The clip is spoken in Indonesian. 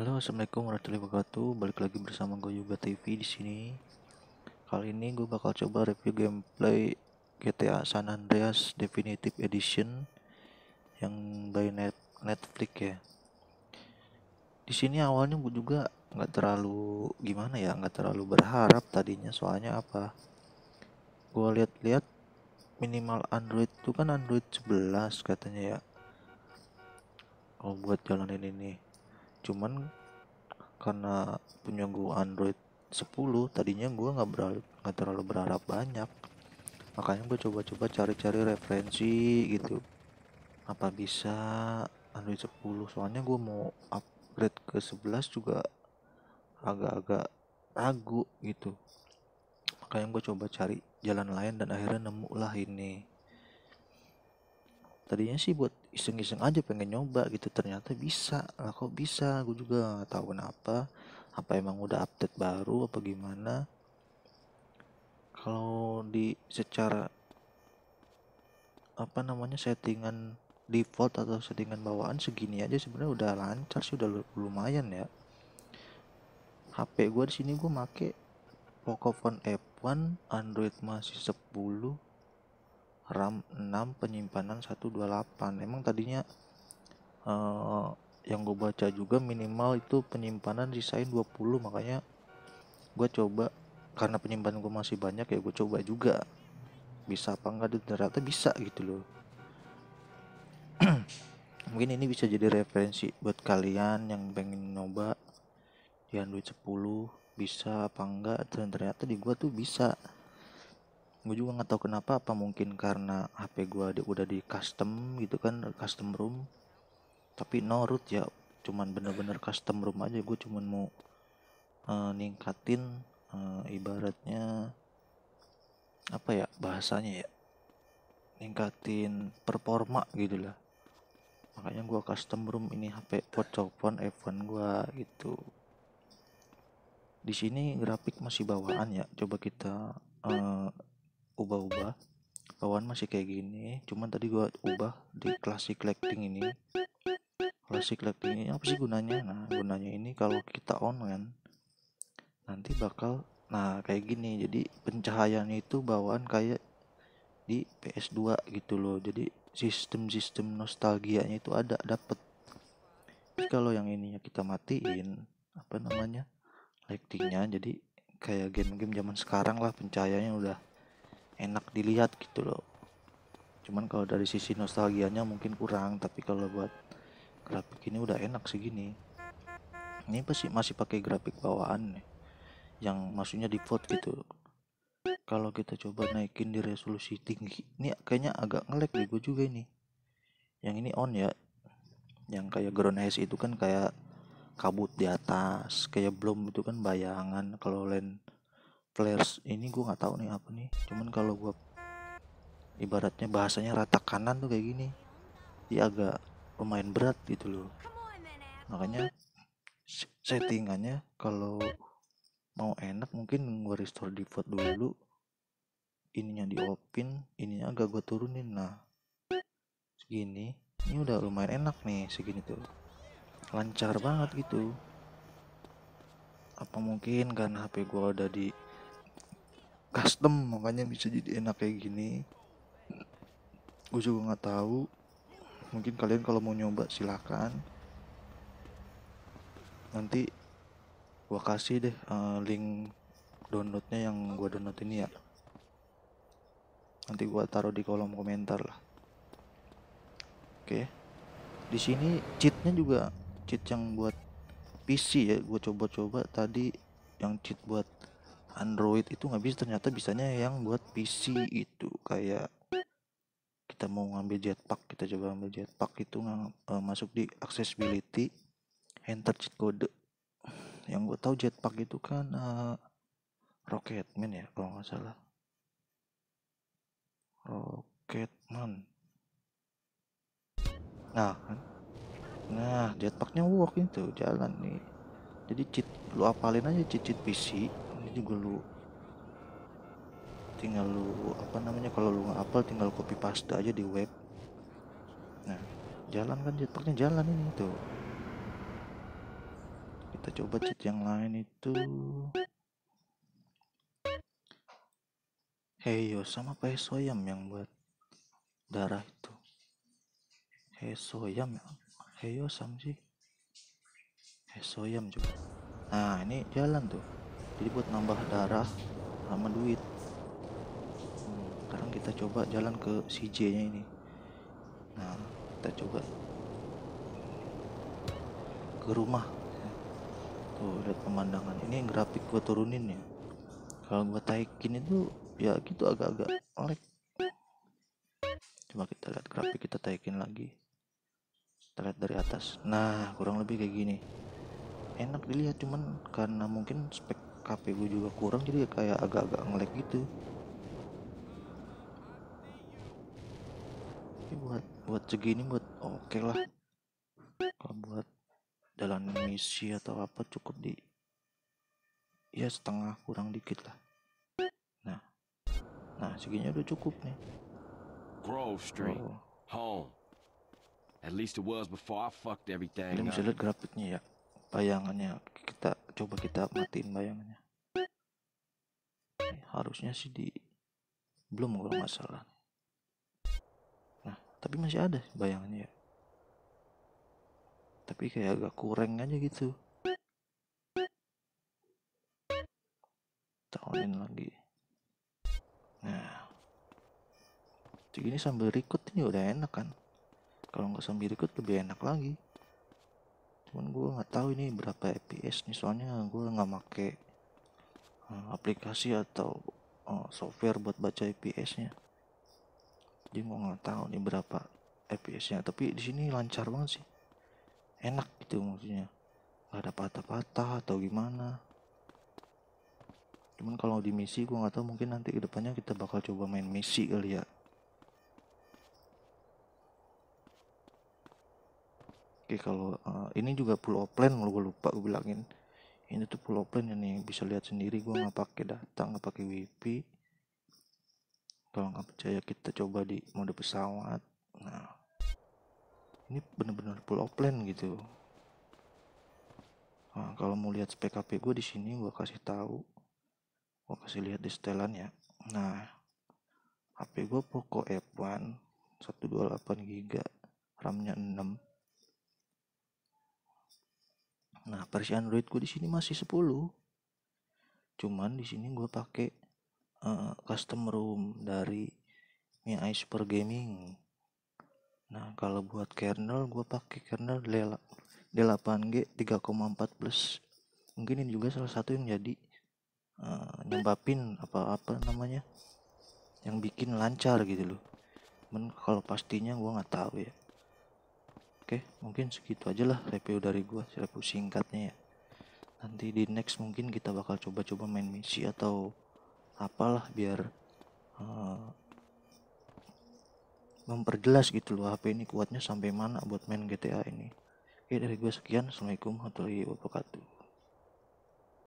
Halo, assalamualaikum warahmatullahi wabarakatuh. Balik lagi bersama gue Yuga TV di sini. Kali ini gue bakal coba review gameplay GTA San Andreas Definitive Edition yang by Net Netflix ya. Di sini awalnya gue juga nggak terlalu gimana ya, nggak terlalu berharap tadinya. Soalnya apa? Gue lihat-lihat minimal Android itu kan Android 11 katanya ya. Oh buat jalanin ini cuman karena punya gue Android 10 tadinya gue nggak berharap nggak terlalu berharap banyak makanya gue coba-coba cari-cari referensi gitu apa bisa Android 10 soalnya gue mau upgrade ke 11 juga agak-agak ragu gitu makanya gue coba cari jalan lain dan akhirnya nemu lah ini tadinya sih buat iseng-iseng aja pengen nyoba gitu ternyata bisa lah kok bisa gue juga nggak tahu kenapa apa emang udah update baru apa gimana kalau di secara apa namanya settingan default atau settingan bawaan segini aja sebenarnya udah lancar sih udah lumayan ya HP gue di sini gue make Pocophone F1 Android masih 10 RAM 6 penyimpanan 128 emang tadinya uh, yang gue baca juga minimal itu penyimpanan sisain 20 makanya gue coba karena penyimpanan gue masih banyak ya gue coba juga bisa apa enggak ternyata bisa gitu loh mungkin ini bisa jadi referensi buat kalian yang pengen nyoba di duit 10 bisa apa enggak dan ternyata di gua tuh bisa gue juga nggak tahu kenapa apa mungkin karena HP gue di, udah di custom gitu kan custom room tapi no root ya cuman bener-bener custom room aja gue cuman mau uh, ningkatin uh, ibaratnya apa ya bahasanya ya ningkatin performa gitu lah makanya gue custom room ini HP pocopon F1 gue itu di sini grafik masih bawaan ya coba kita uh, ubah-ubah bawaan masih kayak gini cuman tadi gua ubah di klasik lighting ini klasik lighting ini apa sih gunanya nah gunanya ini kalau kita on kan nanti bakal nah kayak gini jadi pencahayaannya itu bawaan kayak di PS2 gitu loh jadi sistem-sistem nostalgia nya itu ada dapet tapi kalau yang ininya kita matiin apa namanya lightingnya jadi kayak game-game zaman sekarang lah pencahayaannya udah enak dilihat gitu loh cuman kalau dari sisi nostalgianya mungkin kurang tapi kalau buat grafik ini udah enak segini ini pasti masih pakai grafik bawaan nih yang maksudnya di default gitu kalau kita coba naikin di resolusi tinggi ini kayaknya agak ngelek juga juga ini yang ini on ya yang kayak ground haze itu kan kayak kabut di atas kayak belum itu kan bayangan kalau lens players ini gue nggak tahu nih apa nih cuman kalau gue ibaratnya bahasanya rata kanan tuh kayak gini dia agak lumayan berat gitu loh makanya settingannya kalau mau enak mungkin gue restore default dulu ininya di open ininya agak gue turunin nah segini ini udah lumayan enak nih segini tuh lancar banget gitu apa mungkin karena HP gue udah di custom makanya bisa jadi enak kayak gini gue juga nggak tahu mungkin kalian kalau mau nyoba silakan. nanti gue kasih deh uh, link downloadnya yang gue download ini ya nanti gue taruh di kolom komentar lah oke di sini cheatnya juga cheat yang buat PC ya Gue coba-coba tadi yang cheat buat Android itu nggak bisa ternyata bisanya yang buat PC itu kayak kita mau ngambil jetpack kita coba ambil jetpack itu nggak uh, masuk di accessibility enter cheat code yang gue tahu jetpack itu kan uh, eh, rocketman ya kalau nggak salah rocketman nah kan? nah jetpacknya work itu jalan nih jadi cheat lu apalin aja cheat cheat PC ini juga lu tinggal lu apa namanya kalau lu nggak apal tinggal copy paste aja di web nah jalan kan jetpacknya jalan ini tuh kita coba cat yang lain itu Heyo sama Pak Soyam yang buat darah itu soyam, ya? Heyo sam sih soyam juga nah ini jalan tuh jadi buat nambah darah sama duit hmm, sekarang kita coba jalan ke CJ nya ini nah kita coba ke rumah tuh lihat pemandangan ini yang grafik gua turunin ya kalau gua taikin itu ya gitu agak-agak lag Cuma kita lihat grafik kita taikin lagi kita lihat dari atas nah kurang lebih kayak gini enak dilihat cuman karena mungkin spek KP gue juga kurang jadi kayak agak-agak ngelek gitu Ini buat buat segini buat oke okay lah kalau buat dalam misi atau apa cukup di ya setengah kurang dikit lah nah nah segini udah cukup nih Grove Street oh. home at least it was before I fucked everything ini bisa lihat grafiknya ya bayangannya kita coba kita matiin bayangannya eh, harusnya sih di belum kalau nggak salah nah tapi masih ada bayangannya ya. tapi kayak agak kurang aja gitu tahunin lagi nah segini sambil record ini udah enak kan kalau nggak sambil record lebih enak lagi cuman gue nggak tahu ini berapa fps nih soalnya gue nggak make uh, aplikasi atau uh, software buat baca fps nya jadi gue nggak tahu nih berapa fps nya tapi di sini lancar banget sih enak gitu maksudnya nggak ada patah-patah atau gimana cuman kalau di misi gue nggak tahu mungkin nanti kedepannya kita bakal coba main misi kali ya oke kalau uh, ini juga pulau plan kalau gue lupa gue bilangin ini tuh pulau plan ini bisa lihat sendiri gue nggak pakai data nggak pakai wifi kalau nggak percaya kita coba di mode pesawat nah ini bener-bener pulau plan gitu nah, kalau mau lihat spek HP gue di sini gue kasih tahu gue kasih lihat di setelan ya nah HP gue Poco F1 128 GB RAM-nya 6 Nah, versi Android gue di sini masih 10. Cuman di sini gue pakai uh, custom room dari Mi Super Gaming. Nah, kalau buat kernel gue pakai kernel D8G 3,4 plus. Mungkin ini juga salah satu yang jadi uh, nyebabin apa-apa namanya yang bikin lancar gitu loh. Men kalau pastinya gue nggak tahu ya. Oke, mungkin segitu aja lah review dari gua, review singkatnya ya. Nanti di next mungkin kita bakal coba-coba main misi atau apalah biar uh, memperjelas gitu loh HP ini kuatnya sampai mana buat main GTA ini. Oke, dari gua sekian. Assalamualaikum warahmatullahi wabarakatuh.